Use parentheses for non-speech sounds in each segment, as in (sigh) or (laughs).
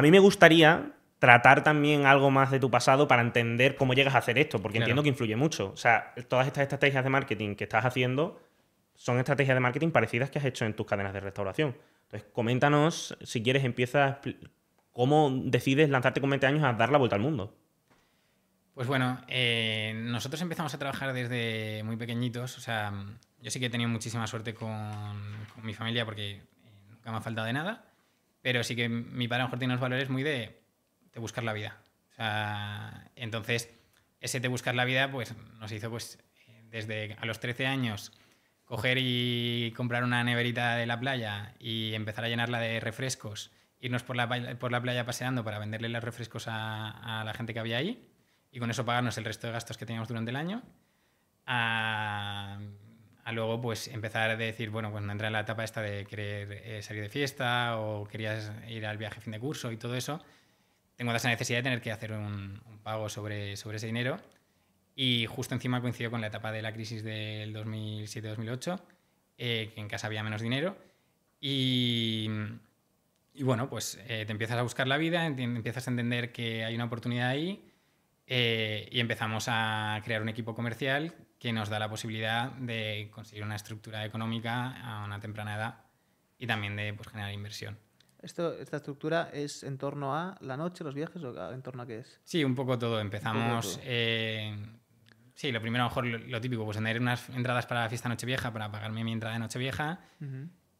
A mí me gustaría tratar también algo más de tu pasado para entender cómo llegas a hacer esto, porque entiendo que influye mucho. O sea, todas estas estrategias de marketing que estás haciendo son estrategias de marketing parecidas que has hecho en tus cadenas de restauración. Entonces, coméntanos, si quieres, empiezas cómo decides lanzarte con 20 años a dar la vuelta al mundo. Pues bueno, eh, nosotros empezamos a trabajar desde muy pequeñitos. O sea, yo sí que he tenido muchísima suerte con, con mi familia porque eh, nunca me ha faltado de nada. Pero sí que mi padre a lo mejor tiene unos valores muy de, te buscar la vida. entonces, ese de buscar la vida pues, nos hizo pues, desde a los 13 años coger y comprar una neverita de la playa y empezar a llenarla de refrescos, irnos por la, por la playa paseando para venderle los refrescos a, la gente que había ahí y con eso pagarnos el resto de gastos que teníamos durante el año luego pues empezar a decir, bueno, pues cuando entra en la etapa esta de querer eh, salir de fiesta o querías ir al viaje fin de curso y todo eso, tengo esa necesidad de tener que hacer un, pago sobre, sobre ese dinero y justo encima coincidió con la etapa de la crisis del 2007-2008, eh, que en casa había menos dinero y, bueno, pues eh, te empiezas a buscar la vida, empiezas a entender que hay una oportunidad ahí eh, y empezamos a crear un equipo comercial que nos da la posibilidad de conseguir una estructura económica a una temprana edad y también de pues, generar inversión. Esto, ¿Esta estructura es en torno a la noche, los viajes o en torno a qué es? Sí, un poco todo. Empezamos... Eh, sí, lo primero, a lo mejor lo, típico, pues tener unas entradas para la fiesta Nochevieja, para pagarme mi entrada de Nochevieja.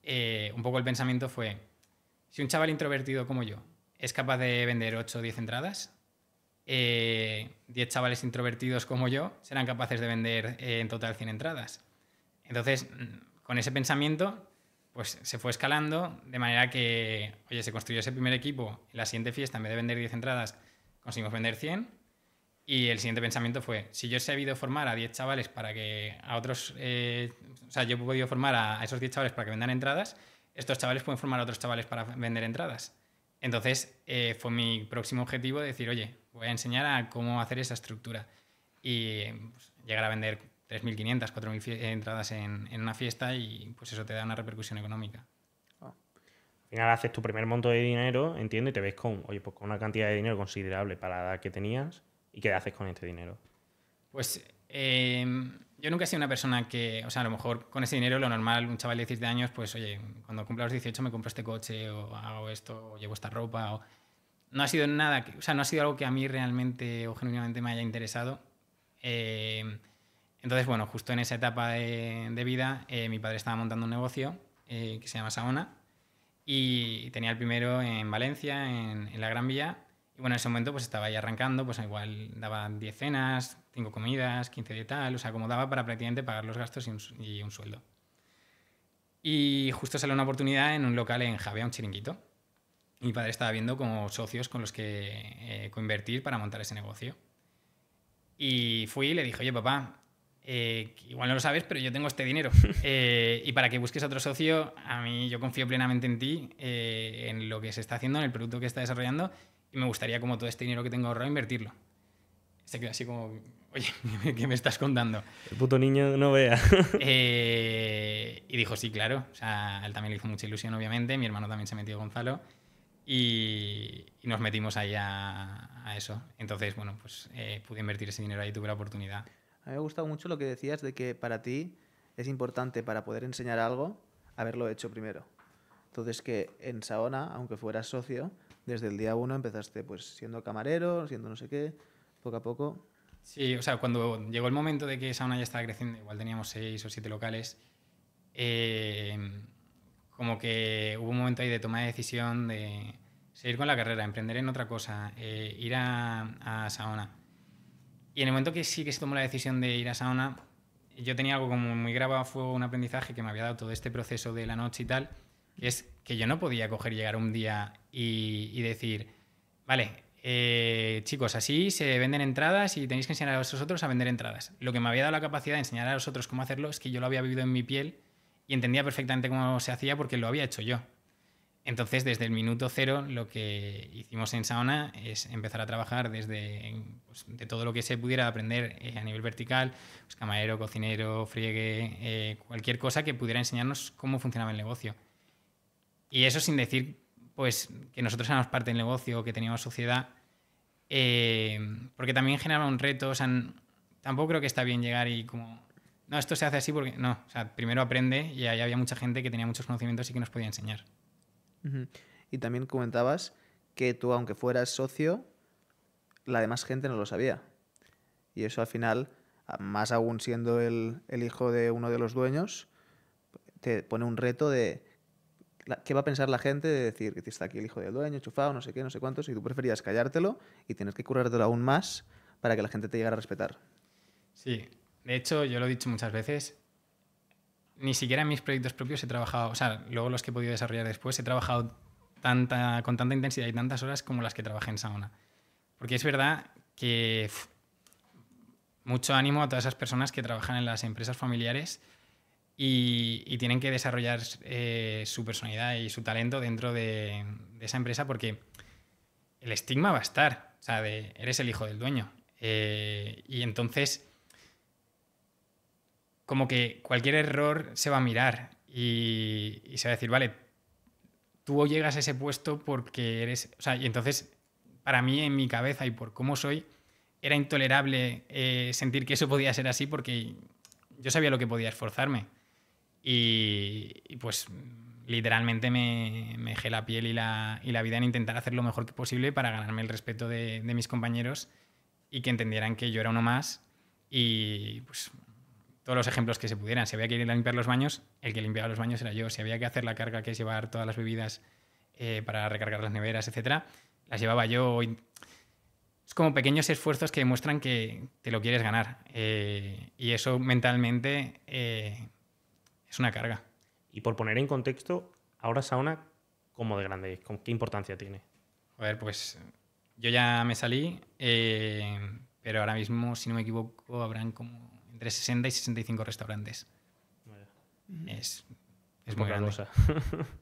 Eh, un poco el pensamiento fue, si un chaval introvertido como yo es capaz de vender 8 o 10 entradas, eh, 10 chavales introvertidos como yo serán capaces de vender eh, en total 100 entradas. Entonces, mm, con ese pensamiento, pues se fue escalando de manera que, oye, se construyó ese primer equipo. la siguiente fiesta, en vez de vender 10 entradas, conseguimos vender 100. Y el siguiente pensamiento fue, si yo he sabido formar a 10 chavales para que a otros, eh, o sea, yo he podido formar a, esos 10 chavales para que vendan entradas, estos chavales pueden formar a otros chavales para vender entradas. Entonces, eh, fue mi próximo objetivo decir, oye, voy a enseñar a cómo hacer esa estructura. Y pues, llegar a vender 3.500, 4.000 entradas en, una fiesta y pues eso te da una repercusión económica. Al final haces tu primer monto de dinero, entiendo, y te ves con, oye, pues con una cantidad de dinero considerable para la edad que tenías. ¿Y qué haces con este dinero? Pues eh, yo nunca he sido una persona que, o sea, a lo mejor con ese dinero lo normal, un chaval de 16 años, pues oye, cuando cumpla los 18 me compro este coche o hago esto o llevo esta ropa o no ha sido nada, que, o sea, no ha sido algo que a mí realmente o genuinamente me haya interesado. Eh, entonces, bueno, justo en esa etapa de, vida, eh, mi padre estaba montando un negocio eh, que se llama Saona y tenía el primero en Valencia, en, la Gran Vía. Y bueno, en ese momento pues estaba ahí arrancando, pues igual daba 10 cenas, 5 comidas, 15 de tal, o sea, como para prácticamente pagar los gastos y un, sueldo. Y justo salió una oportunidad en un local en Javea, un chiringuito mi padre estaba viendo como socios con los que eh, coinvertir para montar ese negocio. Y fui y le dije, oye papá, eh, igual no lo sabes, pero yo tengo este dinero. (laughs) Eh, y para que busques otro socio, a mí yo confío plenamente en ti, en lo que se está haciendo, en el producto que está desarrollando, y me gustaría como todo este dinero que tengo ahorrado invertirlo. Se quedó así como, oye, (laughs) ¿qué me estás contando? El puto niño no vea. (laughs) y dijo, sí, claro. O sea, él también le hizo mucha ilusión, obviamente. Mi hermano también se metió, Gonzalo y, nos metimos ahí a, eso. Entonces, bueno, pues eh, pude invertir ese dinero ahí, tuve la oportunidad. A mí me ha gustado mucho lo que decías de que para ti es importante para poder enseñar algo haberlo hecho primero. Entonces que en Saona, aunque fueras socio, desde el día uno empezaste pues siendo camarero, siendo no sé qué, poco a poco. Sí, o sea, cuando llegó el momento de que Saona ya estaba creciendo, igual teníamos seis o siete locales, eh, como que hubo un momento ahí de toma de decisión de, seguir con la carrera, emprender en otra cosa, eh, ir a, Saona. Y en el momento que sí que se tomó la decisión de ir a Saona, yo tenía algo como muy grabado fue un aprendizaje que me había dado todo este proceso de la noche y tal, es que yo no podía coger, llegar un día y, decir, vale, eh, chicos, así se venden entradas y tenéis que enseñar a vosotros a vender entradas. Lo que me había dado la capacidad de enseñar a vosotros cómo hacerlo es que yo lo había vivido en mi piel y entendía perfectamente cómo se hacía porque lo había hecho yo. Entonces, desde el minuto cero, lo que hicimos en Saona es empezar a trabajar desde pues, de todo lo que se pudiera aprender eh, a nivel vertical, pues, camarero, cocinero, friegue, eh, cualquier cosa que pudiera enseñarnos cómo funcionaba el negocio. Y eso sin decir pues, que nosotros éramos parte del negocio, que teníamos sociedad, eh, porque también generaba un reto. O sea, tampoco creo que está bien llegar y como, no, esto se hace así porque. No, o sea, primero aprende y ahí había mucha gente que tenía muchos conocimientos y que nos podía enseñar. Y también comentabas que tú, aunque fueras socio, la demás gente no lo sabía. Y eso al final, más aún siendo el, el hijo de uno de los dueños, te pone un reto de qué va a pensar la gente de decir que está aquí el hijo del dueño, chufado, no sé qué, no sé cuántos, y tú preferías callártelo y tienes que currártelo aún más para que la gente te llegara a respetar. Sí, de hecho, yo lo he dicho muchas veces, ni siquiera en mis proyectos propios he trabajado, o sea, luego los que he podido desarrollar después, he trabajado tanta, con tanta intensidad y tantas horas como las que trabajé en sauna. Porque es verdad que mucho ánimo a todas esas personas que trabajan en las empresas familiares y, tienen que desarrollar eh, su personalidad y su talento dentro de, esa empresa porque el estigma va a estar, o sea, de, eres el hijo del dueño. Eh, y entonces como que cualquier error se va a mirar y, se va a decir, vale, tú llegas a ese puesto porque eres, o sea, y entonces para mí en mi cabeza y por cómo soy, era intolerable eh, sentir que eso podía ser así porque yo sabía lo que podía esforzarme. Y, pues literalmente me, dejé la piel y la, vida en intentar hacer lo mejor que posible para ganarme el respeto de, de mis compañeros y que entendieran que yo era uno más. Y pues todos los ejemplos que se pudieran. Si había que ir a limpiar los baños, el que limpiaba los baños era yo. Si había que hacer la carga, que es llevar todas las bebidas eh, para recargar las neveras, etcétera, las llevaba yo. Es como pequeños esfuerzos que demuestran que te lo quieres ganar. Eh, y eso mentalmente eh, es una carga. Y por poner en contexto, ahora Sauna, ¿cómo de grande ¿con ¿Qué importancia tiene? A ver, pues yo ya me salí, pero ahora mismo, si no me equivoco, habrán como entre 60 y 65 restaurantes. Es, muy grande. (laughs)